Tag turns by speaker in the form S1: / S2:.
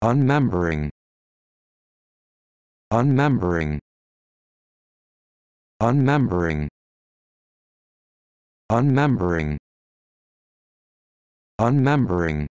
S1: unmembering unmembering unmembering unmembering unmembering